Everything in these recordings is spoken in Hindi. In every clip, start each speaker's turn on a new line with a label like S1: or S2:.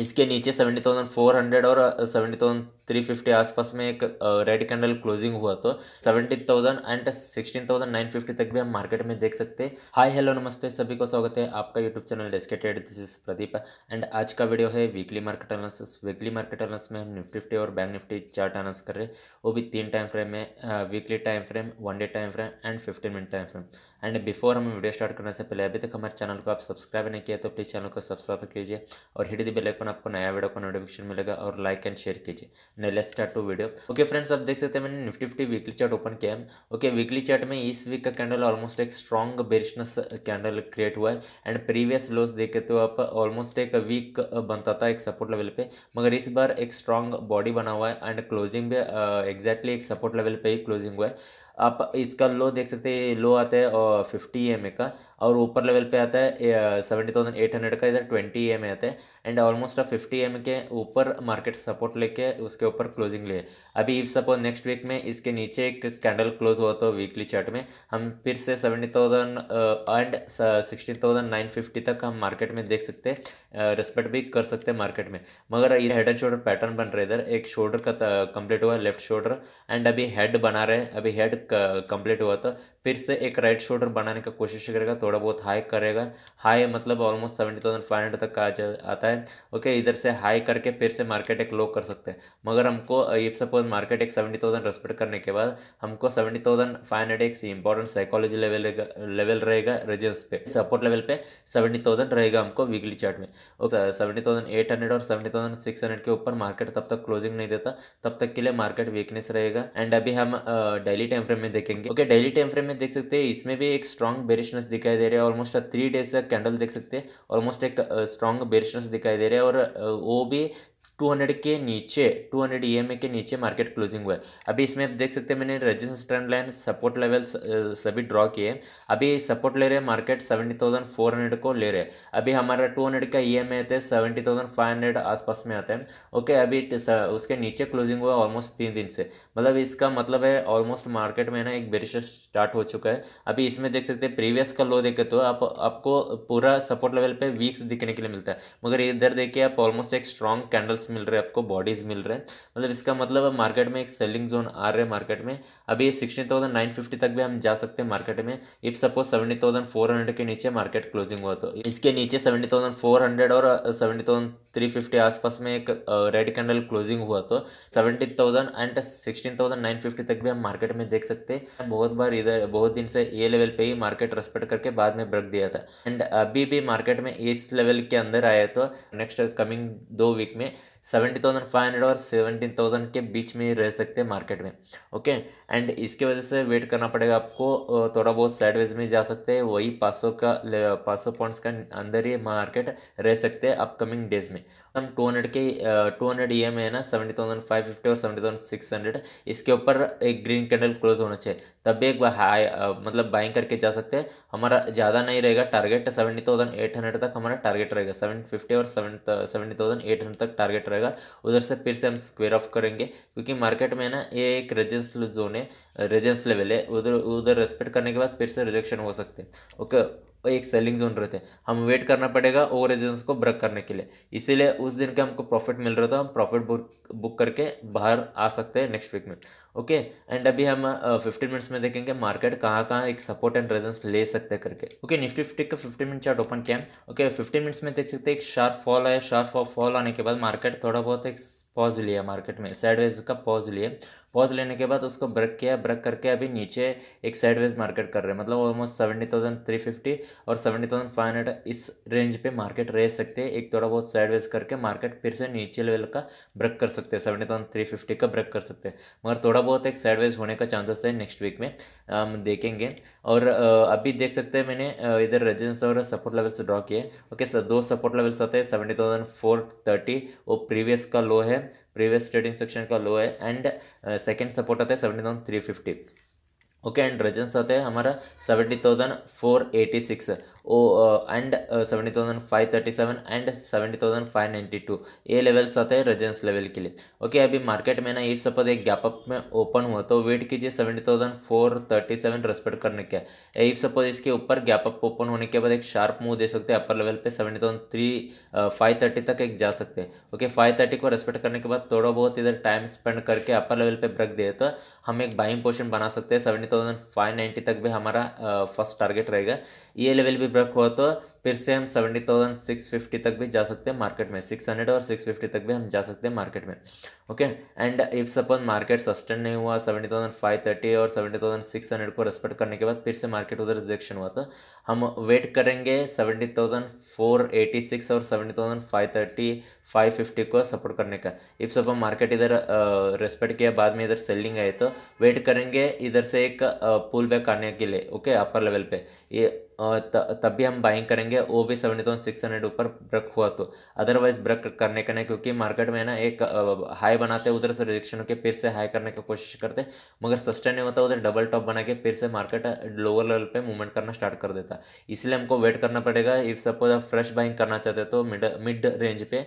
S1: इसके नीचे सेवेंटी थाउजेंड फोर हंड्रेड और seventy uh, thousand three fifty आसपास में एक रेड कैंडल क्लोजिंग हुआ तो seventeen thousand and sixteen thousand nine fifty तक भी हम मार्केट में देख सकते हैं हाय हेलो नमस्ते सभी को स्वागत है आपका यूट्यूब चैनल डेस्केटेड दिस इज प्रदीप एंड आज का वीडियो है weekly market analysis weekly market analysis में हम निफ्टी फिफ्टी और बैंक निफ्टी चार्ट एनालिस कर रहे हैं वो भी तीन टाइम फ्रेम में weekly time frame one day time frame and fifteen minute time frame and before हम वीडियो स्टार्ट करने से पहले अभी तक हमारे चैनल को आप सब्सक्राइब नहीं किया तो प्लीज़ चैनल को सब्सक्राइब कीजिए और हिट दी बेलाइकन आपको नया वीडियो का नोटिफिकेशन मिलेगा और लाइक एंड शेयर कीजिए let's start to video okay friends आप देख सकते हैं मैंने Nifty fifty weekly chart open किया है ओके वीकली चार्ट में इस वीक का कैंडल ऑलमोस्ट एक स्ट्रॉन्ग बेरिशनेस कैंडल क्रिएट हुआ है एंड प्रीवियस लोस देखे तो आप ऑलमोस्ट एक वीक बनता था एक सपोर्ट लेवल पे मगर इस बार एक स्ट्रॉन्ग बॉडी बना हुआ है एंड क्लोजिंग भी एग्जैक्टली एक सपोर्ट लेवल पर ही क्लोजिंग हुआ है आप इसका लो देख सकते हैं लो आता है फिफ्टी एम का और ऊपर लेवल पे आता है सेवेंटी थाउजेंड एट हंड्रेड का इधर ट्वेंटी ए में आता है एंड ऑलमोस्ट आप फिफ्टी एम के ऊपर मार्केट सपोर्ट लेके उसके ऊपर क्लोजिंग लिए अभी इफ सपोज नेक्स्ट वीक में इसके नीचे एक कैंडल क्लोज हुआ तो वीकली चार्ट में हम फिर से seventy thousand and sixty thousand nine fifty तक हम मार्केट में देख सकते हैं रिस्पेक्ट भी कर सकते हैं मार्केट में मगर ये हेड एंड शोल्डर पैटर्न बन रहे इधर एक शोल्डर का कंप्लीट हुआ लेफ्ट शोल्डर एंड अभी हेड बना रहे अभी हेड कंप्लीट हुआ तो फिर से एक राइट शोल्डर बनाने का कोशिश करेगा थोड़ा थोड़ा बहुत हाई करेगा हाई मतलब almost seventy thousand five hundred तक का आता है ओके इधर से हाई करके फिर से मार्केट एक लो कर सकते हैं मगर हमको इफ सपोज मार्केट एक सेवेंटी थाउजेंड रेस्पेक्ट करने के बाद हमको सेवेंटी थाउजेंड फाइव हंड्रेड एक इंपॉर्टेंट साइकोलॉजी लेवल लेवल रहेगा रीजन्स पे सपोर्ट लेवल पे सेवेंटी थाउजेंड रहेगा हमको वीकली चार्ट में सेवेंटी थाउजेंड एट हंड्रेड और सेवेंटी थाउजेंड सिक्स हंड्रेड के ऊपर मार्केट तब तक क्लोजिंग नहीं देता तब तक के लिए मार्केट वीकनेस रहेगा एंड अभी हम डेली टाइम फ्रेम में देखेंगे ओके डेली टाइम फ्रेम में देख सकते हैं इसमें भी एक स्ट्रॉन्ग बेरिशनेस दिखाई दे रहे हैं ऑलमोस्ट थ्री डेज तक कैंडल देख सकते हैं ऑलमोस्ट एक स्ट्रॉन्ग बेरिशनेस दिखाई दे रहा है और वो भी 200 के नीचे 200 ईएमए e के नीचे मार्केट क्लोजिंग हुआ है अभी इसमें आप देख सकते हैं मैंने resistance trend line support level सभी ड्रॉ किए अभी सपोर्ट ले रहे हैं मार्केट 70,400 को ले रहे हैं अभी हमारा 200 का ई ईएमए थे 70,500 आसपास में आते हैं ओके अभी उसके नीचे क्लोजिंग हुआ ऑलमोस्ट तीन दिन से मतलब इसका मतलब है ऑलमोस्ट मार्केट में ना एक बेरिश स्टार्ट हो चुका है अभी इसमें देख सकते हैं प्रीवियस का लो देखे तो आप आपको पूरा सपोर्ट लेवल पर वीक्स दिखने के लिए मिलता है मगर इधर देखिए आप ऑलमोस्ट एक स्ट्रॉन्ग कैंडल्स मिल रहे हैं आपको बॉडीज़ मिल रहे हैं मतलब इसका मतलब अब मार्केट में एक सेलिंग जोन आ रहा है मार्केट में अभी ये सिक्सटी थाउजेंड नाइन फिफ्टी तक भी हम जा सकते हैं मार्केट में if suppose seventy thousand four hundred के नीचे मार्केट क्लोजिंग हुआ तो इसके नीचे सेवेंटी थाउजेंड फोर हंड्रेड और सेवेंटी थाउजेंड थ्री फिफ्टी आसपास में एक रेड कैंडल क्लोजिंग हुआ तो seventy thousand and sixteen thousand nine fifty तक भी हम मार्केट में देख सकते हैं बहुत बार इधर बहुत दिन से ये लेवल पे ही मार्केट रेस्पेक्ट करके बाद में ब्रेक दिया था एंड अभी भी मार्केट में इस लेवल के अंदर आया तो नेक्स्ट कमिंग दो वीक में सेवेंटी थाउजेंड फाइव हंड्रेड और सेवेंटीन थाउजेंड के बीच में रह सकते हैं मार्केट में ओके एंड इसके वजह से वेट करना पड़ेगा आपको थोड़ा बहुत साइड वेज में जा सकते हैं वही पाँच सौ का पाँच सौ पॉइंट्स का अंदर ही मार्केट रह सकते हैं अपकमिंग डेज में हम टू हंड्रेड के टू हंड्रेड ई एम है ना सेवेंटी थाउजेंड फाइव फिफ्टी और सेवेंटी थाउजेंड सिक्स हंड्रेड इसके ऊपर एक ग्रीन कैंडल क्लोज होना चाहिए तब एक हाई मतलब बाइंग करके जा सकते हैं हमारा ज़्यादा नहीं रहेगा target seventy thousand eight hundred तक हमारा टारगेट रहेगा सेवन फिफ्टी और seven seventy thousand eight hundred तक टारगेट रहेगा उधर से फिर से हम स्क्वेयर ऑफ करेंगे क्योंकि मार्केट में ना ये एक रेजिस्टेंस जोन है में रेजेंस लेवल है उधर उधर रेस्पेक्ट करने के बाद फिर से रिजेक्शन हो सकते हैं ओके एक सेलिंग जोन रहते हैं हम वेट करना पड़ेगा ओवर रेजेंस को ब्रेक करने के लिए इसीलिए उस दिन के हमको प्रॉफिट मिल रहा था हम प्रॉफिट बुक करके बाहर आ सकते हैं नेक्स्ट वीक में ओके एंड अभी हम फिफ्टीन मिनट्स में देखेंगे मार्केट कहाँ कहाँ एक सपोर्ट एंड रेजेंस ले सकते हैं करके ओके निफ्टी फिफ्टी का फिफ्टीन मिनट चार्ट ओपन किया ओके फिफ्टीन मिनट्स में देख सकते हैं एक शार्प फॉल आया शार्प फॉल आने के बाद मार्केट थोड़ा बहुत एक पॉज लिया मार्केट में साइडवेज का पॉज लिया पॉज लेने के बाद उसको ब्रेक किया ब्रेक करके अभी नीचे एक साइडवेज मार्केट कर रहे हैं मतलब almost seventy thousand three fifty और सेवेंटी थाउजेंड फाइव हंड्रेड इस रेंज पे मार्केट रह सकते हैं एक थोड़ा बहुत साइडवेज करके मार्केट फिर से नीचे लेवल का ब्रेक कर सकते हैं सेवेंटी थाउजेंड थ्री फिफ्टी का ब्रेक कर सकते हैं मगर थोड़ा बहुत एक साइडवेज होने का चांसेस है नेक्स्ट वीक में हम देखेंगे और अभी देख सकते हैं मैंने इधर रेजिडेंस और सपोर्ट लेवल्स ड्रॉ किए ओके सर दो सपोर्ट लेवल्स आते हैं सेवेंटी थाउजेंड फोर थर्टी वो प्रीवियस का लो है प्रीवियस ट्रेडिंग सेक्शन का लो है एंड सेकेंड सपोर्ट आता है seventy thousand three fifty okay and resistance आता है हमारा seventy thousand four eighty six and seventy thousand five thirty seven and seventy thousand five ninety two ये लेवल्स आते हैं रेजेंस लेवल के लिए ओके अभी मार्केट में ना इफ सपोज एक गैप अप में ओपन हुआ तो वेट कीजिए seventy thousand four thirty seven respect करने का इफ सपोज इसके ऊपर गैप अप ओपन होने के बाद एक शार्प मूव दे सकते हैं अपर लेवल पे seventy thousand three five thirty तक एक जा सकते हैं ओके फाइव थर्टी को रेस्पेक्ट करने के बाद थोड़ा बहुत इधर टाइम स्पेंड करके अपर लेवल पर ब्रेक दे तो हम एक बाइंग पोर्शन बना सकते हैं सेवेंटी थाउजेंड फाइव नाइन्टी तक भी हमारा फर्स्ट uh, टारगेट रहेगा ये लेवल भी ब्रेक हुआ तो फिर से हम सेवेंटी थाउजेंड सिक्स फिफ्टी तक भी जा सकते हैं मार्केट में सिक्स हंड्रेड और सिक्स फिफ्टी तक भी हम जा सकते हैं मार्केट में okay and if suppose market sustain नहीं हुआ सेवेंटी थाउजेंड फाइव थर्टी और सेवेंटी थाउजेंड सिक्स हंड्रेड को रेस्पेक्ट करने के बाद फिर से मार्केट उधर रिजेक्शन हुआ तो हम वेट करेंगे seventy thousand four eighty six और seventy thousand five thirty five fifty को सपोर्ट करने का इफ सपोज मार्केट इधर रेस्पेक्ट किया बाद में इधर सेलिंग आई तो वेट करेंगे इधर से एक पुल बैक आने के लिए ओके अपर लेवल पे ये तब भी हम बाइंग करेंगे करेंगे वो भी सेवेंटी थाउजेंड सिक्स हंड्रेड ऊपर ब्रेक हुआ तो अदरवाइज ब्रेक करने का नहीं क्योंकि मार्केट में ना एक हाई बनाते हैं उधर से रिजेक्शन होकर फिर से हाई करने की कोशिश करते मगर सस्टेन नहीं होता उधर डबल टॉप बना के फिर से मार्केट लोअर लेवल पर मूवमेंट करना स्टार्ट कर देता इसलिए हमको वेट करना पड़ेगा इफ सपोज आप फ्रेश बाइंग करना चाहते तो मिड मिड रेंज पे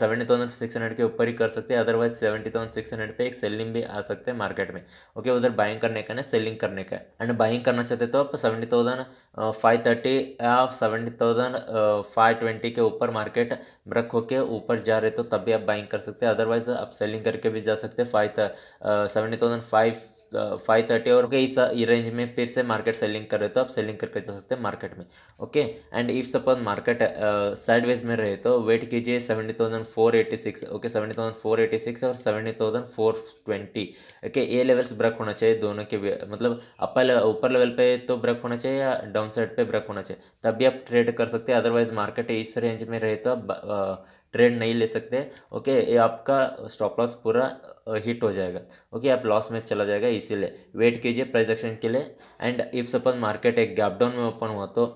S1: सेवेंटी थाउजेंड सिक्स हंड्रेड के ऊपर ही कर सकते हैं otherwise seventy thousand six hundred पे एक सेलिंग भी आ सकते हैं मार्केट में ओके उधर बाइंग करने का ना सेलिंग करने का एंड बाइंग करना चाहते तो आप सेवेंटी थाउजेंड फाइव थर्टी या सेवेंटी थाउजेंड फाइव ट्वेंटी के ऊपर मार्केट ब्रेक होकर ऊपर जा रहे तो भी आप बाइंग कर सकते हैं अदरवाइज आप सेलिंग करके भी जा सकते हैं five seventy thousand five five thirty और इस रेंज में फिर से मार्केट सेलिंग कर रहे तो आप सेलिंग करके जा सकते हैं मार्केट में okay and if suppose market sideways में रहे तो वेट कीजिए seventy thousand four eighty six okay seventy thousand four eighty six और seventy thousand four twenty okay ये लेवल्स ब्रेक होना चाहिए दोनों के मतलब अपर ऊपर लेवल पे तो ब्रेक होना चाहिए या डाउन साइड पर ब्रेक होना चाहिए तब भी आप ट्रेड कर सकते हैं अदरवाइज मार्केट इस रेंज में रहे तो आप uh, ट्रेड नहीं ले सकते ओके ये आपका स्टॉप लॉस पूरा हिट हो जाएगा ओके आप लॉस में चला जाएगा इसीलिए वेट कीजिए प्राइजेक्शन के लिए एंड इफ सपोज मार्केट एक गैप डाउन में ओपन हुआ तो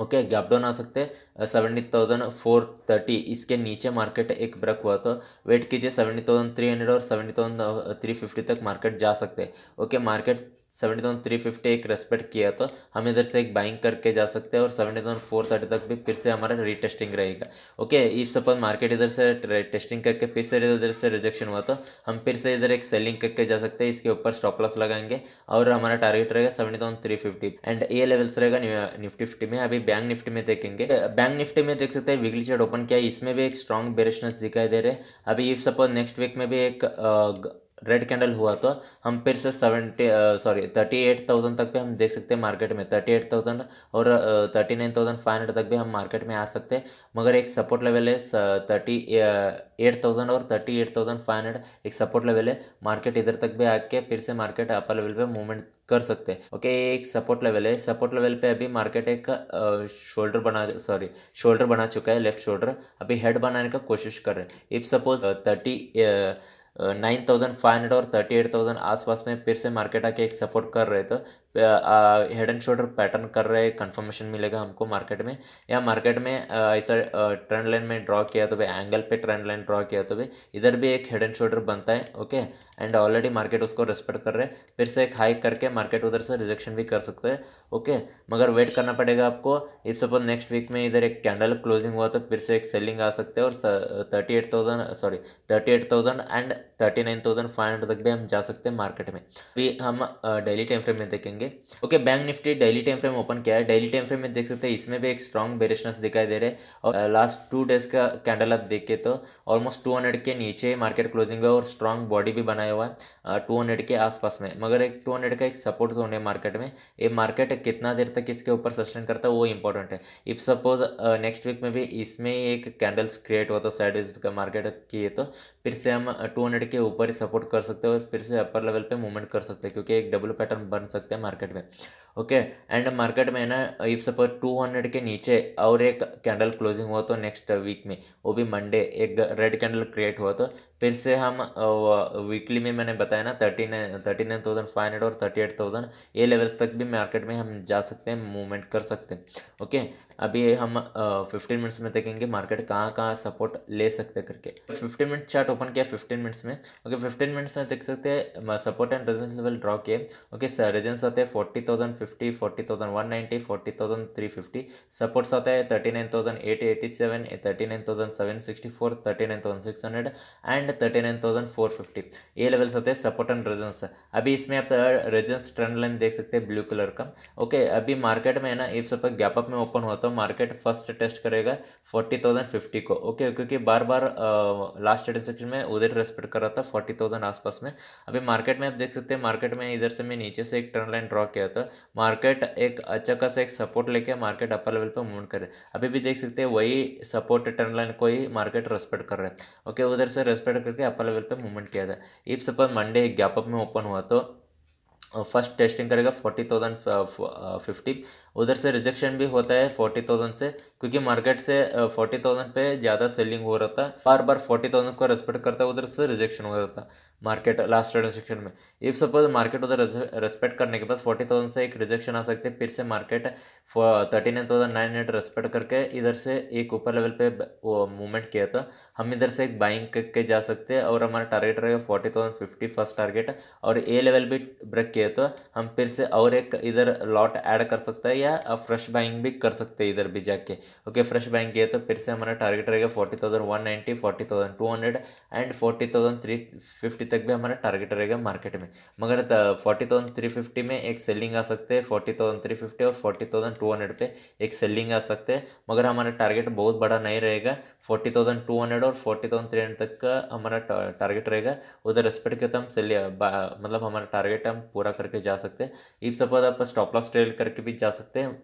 S1: ओके गैप डाउन आ सकते सेवेंटी थाउजेंड फोर थर्टी इसके नीचे मार्केट एक ब्रेक हुआ तो वेट कीजिए सेवेंटी थाउजेंड थ्री हंड्रेड और सेवेंटी थाउजेंड थ्री फिफ्टी तक मार्केट जा सकते okay market seventy thousand three fifty एक रेस्पेक्ट किया तो हम इधर से एक बाइंग करके जा सकते हैं और सेवेंटी थाउजेंड फोर थर्टी तक भी फिर से हमारा रीटेस्टिंग रहेगा ओके इफ सपोज मार्केट इधर से टेस्टिंग करके फिर से इधर से रिजेक्शन हुआ तो हम फिर से इधर एक सेलिंग करके जा सकते हैं इसके ऊपर स्टॉप लॉस लगाएंगे और हमारा टारगेट रहेगा seventy thousand three fifty and a levels रहेगा निफ्टी फिफ्टी में अभी बैंक निफ्टी में देखेंगे बैंक निफ्टी में देख सकते हैं वीकली चार्ट ओपन किया इसमें भी एक स्ट्रॉन्ग बेरिशनेस दिखाई दे रहे हैं अभी इफ सपोज नेक्स्ट वीक में भी एक रेड कैंडल हुआ तो हम फिर से seventy sorry thirty eight thousand तक भी हम देख सकते हैं मार्केट में थर्टी एट थाउजेंड और thirty nine thousand five hundred तक भी हम मार्केट में आ सकते हैं मगर एक सपोर्ट लेवल है थर्टी एट थाउजेंड और thirty eight thousand five hundred एक सपोर्ट लेवल है मार्केट इधर तक भी आके फिर से मार्केट अपर लेवल पे मूवमेंट कर सकते हैं ओके एक सपोर्ट लेवल है सपोर्ट लेवल पे अभी मार्केट एक शोल्डर uh, बना सॉरी शोल्डर बना चुका है लेफ्ट शोल्डर अभी हेड बनाने का कोशिश कर रहे हैं if suppose thirty nine thousand five hundred और थर्टी एट थाउजेंड आसपास में फिर से मार्केट आके एक सपोर्ट कर रहे थे हेड एंड शोल्डर पैटर्न कर रहे कंफर्मेशन मिलेगा हमको मार्केट में या मार्केट में ऐसा ट्रेंड लाइन में ड्रॉ किया तो भाई एंगल पे ट्रेंड लाइन ड्रॉ किया तो भाई इधर भी एक हेड एंड शोल्डर बनता है ओके एंड ऑलरेडी मार्केट उसको रेस्पेक्ट कर रहे हैं फिर से एक हाइक करके मार्केट उधर से रिजेक्शन भी कर सकते हैं ओके मगर वेट करना पड़ेगा आपको इफ सपोज नेक्स्ट वीक में इधर एक कैंडल क्लोजिंग हुआ तो फिर से एक सेलिंग आ सकते हैं और thirty eight thousand sorry thirty eight thousand and thirty nine thousand five hundred तक भी हम जा सकते हैं मार्केट में अभी हम डेली टाइम फ्रेम में देखेंगे करेंगे okay bank Nifty daily time frame open किया है डेली टाइम फ्रेम में देख सकते हैं इसमें भी एक स्ट्रॉन्ग बेरिशनेस दिखाई दे रहे और लास्ट टू डेज का कैंडल आप देखे तो ऑलमोस्ट टू के नीचे मार्केट क्लोजिंग है और स्ट्रॉन्ग बॉडी भी बनाया हुआ है टू uh, के आसपास में मगर एक टू का एक सपोर्ट जोन है मार्केट में ये मार्केट कितना देर तक इसके ऊपर सस्टेन करता है वो इंपॉर्टेंट है इफ सपोज नेक्स्ट वीक में भी इसमें एक कैंडल्स क्रिएट हुआ तो साइड का मार्केट की है तो फिर से हम 200 uh, के ऊपर ही सपोर्ट कर सकते हैं और फिर से अपर लेवल पे मूवमेंट कर सकते हैं क्योंकि एक डबल पैटर्न बन सकते हैं मार्केट में ओके एंड मार्केट में ना इफ सपोज टू हंड्रेड के नीचे और एक कैंडल क्लोजिंग हुआ तो नेक्स्ट वीक में वो भी मंडे एक रेड कैंडल क्रिएट हुआ तो फिर से हम वीकली में मैंने बताया ना thirty nine thirty nine thousand five hundred और थर्टी एट थाउजेंड ये लेवल्स तक भी मार्केट में हम जा सकते हैं मूवमेंट कर सकते हैं ओके अभी हम फिफ्टीन मिनट्स में देखेंगे मार्केट कहाँ कहाँ सपोर्ट ले सकते करके फिफ्टीन मिनट चार्ट ओपन किया फिफ्टीन मिनट्स में ओके फिफ्टीन मिनट्स में देख सकते हैं support and resistance level draw किए ओके सर रेजेंस आते हैं forty thousand fifty forty thousand one ninety forty thousand three fifty supports आते हैं thirty nine thousand eight eighty seven thirty nine thousand seven sixty four thirty nine thousand six hundred and and thirty nine thousand four fifty ये लेवल्स होते हैं सपोर्ट एंड रेजेंस अभी इसमें आप रेजेंस ट्रेंड लाइन देख सकते हैं ब्लू कलर का ओके अभी मार्केट में है ना एक सब गैप अप में ओपन होता है मार्केट फर्स्ट टेस्ट करेगा फोर्टी थाउजेंड फिफ्टी को ओके क्योंकि बार बार लास्ट ट्रेडिंग में उधर रेस्पेक्ट कर रहा था फोर्टी थाउजेंड आसपास में अभी मार्केट में आप देख सकते हैं मार्केट में इधर से मैं नीचे से एक ट्रेंड लाइन ड्रॉ किया था मार्केट एक अच्छा खासा एक सपोर्ट लेके मार्केट अपर लेवल पर मूव करे अभी भी देख सकते हैं वही सपोर्ट ट्रेंड लाइन को ही मार्केट रेस्पेक्ट कर रहे हैं ओके उधर से रेस्पेक्ट करके अपर लेवल पे मूवमेंट किया था if suppose Monday gap up में ओपन हुआ तो फर्स्ट टेस्टिंग करेगा फोर्टी थाउजेंड फिफ्टी उधर से रिजेक्शन भी होता है फोर्टी थाउजेंड से क्योंकि मार्केट से फोर्टी थाउजेंड पे ज़्यादा सेलिंग हो रहा था बार बार फोर्टी थाउजेंड को रेस्पेक्ट करता है उधर से रिजेक्शन हो जाता मार्केट लास्ट ट्रांजेक्शन में इफ सपोज मार्केट उधर रेस्पेक्ट करने के बाद फोर्टी थाउजेंड से एक रिजेक्शन आ सकते हैं फिर से market thirty nine thousand nine hundred respect करके इधर से एक ऊपर लेवल पे वो मूवमेंट किया था हम इधर से एक बाइंग करके जा सकते हैं और हमारा टारगेट रहेगा forty thousand fifty first target और ए लेवल भी ब्रेक किया तो हम फिर से और एक इधर लॉट ऐड कर सकते हैं या फ्रेश बाइंग भी कर सकते हैं इधर भी जाके ओके फ्रेश बाइंग किया तो फिर से हमारा टारगेट रहेगा forty thousand one ninety forty thousand two hundred and forty thousand three fifty तक भी हमारा टारगेट रहेगा मार्केट में मगर फोर्टी थाउजेंड थ्री फिफ्टी में एक सेलिंग आ सकते हैं फोर्टी थाउजेंड थ्री फिफ्टी और फोर्टी थाउजेंड टू हंड्रेड पे एक सेलिंग आ सकते हैं मगर हमारा टारगेट बहुत बड़ा नहीं रहेगा फोर्टी थाउजेंड टू हंड्रेड और फोर्टी थाउजेंड थ्री हंड्रेड तक का हमारा टारगेट रहेगा उधर रेस्पेक्ट तो हम चलिए मतलब हमारा टारगेट हम पूरा करके जा सकते हैं इफ सपोज आप स्टॉप लॉस ट्रेल करके भी जा सकते हैं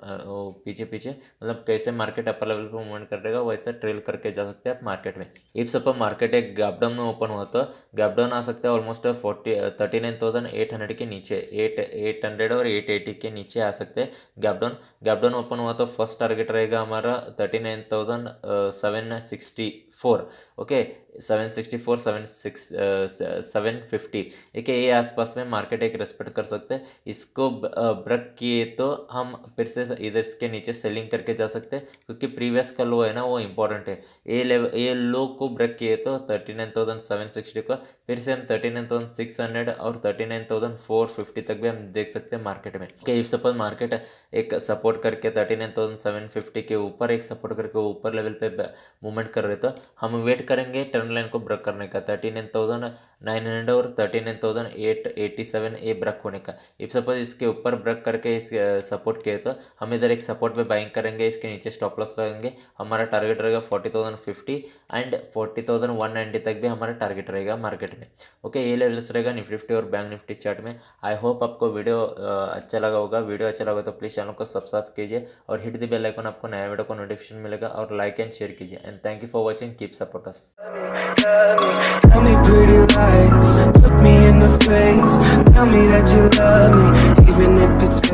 S1: पीछे पीछे मतलब कैसे मार्केट अपर लेवल पर मूवमेंट कर रहेगा वैसे ट्रेल करके जा सकते हैं आप मार्केट में इफ सपोज मार्केट एक गैपडाउन में ओपन हुआ तो गैपडाउन आ सकता है almost forty thirty nine thousand eight hundred के नीचे एट एट हंड्रेड और एट एटी के नीचे आ सकते हैं गैपडाउन गैपडाउन ओपन हुआ तो फर्स्ट टारगेट रहेगा हमारा thirty nine thousand seven 60 four okay seven sixty four seven six seven fifty ठीक है ये आसपास में मार्केट एक रेस्पेक्ट कर सकते हैं इसको ब्रेक uh, किए तो हम फिर से इधर इसके नीचे सेलिंग करके जा सकते हैं क्योंकि प्रीवियस का लो है ना वो इंपॉर्टेंट है ए लेवल ये लो को ब्रेक किए तो thirty nine thousand seven sixty का फिर से हम thirty nine thousand six hundred और thirty nine thousand four fifty तक भी हम देख सकते हैं मार्केट में ओके इफ सपोज मार्केट एक सपोर्ट करके thirty nine thousand seven fifty के ऊपर एक सपोर्ट करके ऊपर लेवल पे मूवमेंट कर रहे तो हम वेट करेंगे टर्न लाइन को ब्रेक करने का thirty nine thousand nine hundred और thirty nine thousand eight eighty seven a break होने का इफ सपोज इसके ऊपर ब्रेक करके इस सपोर्ट किए तो हम इधर एक सपोर्ट पे बाइंग करेंगे इसके नीचे स्टॉप लॉस लगेंगे हमारा टारगेट रहेगा forty thousand fifty and forty thousand one ninety तक भी हमारा टारगेट रहेगा मार्केट में ओके ये लेवल्स रहेगा निफ्टी और बैंक निफ्टी चार्ट में आई होप आपको वीडियो अच्छा लगा होगा वीडियो अच्छा लगा तो प्लीज़ चैनल को सब्सक्राइब कीजिए और हिट द बेल आइकन आपको नया वीडियो को नोटिफिकेशन मिलेगा और लाइक एंड शेयर कीजिए and thank you for watching keep support us. Tell me pretty lies, look me in the face, tell me that you love me, even if it's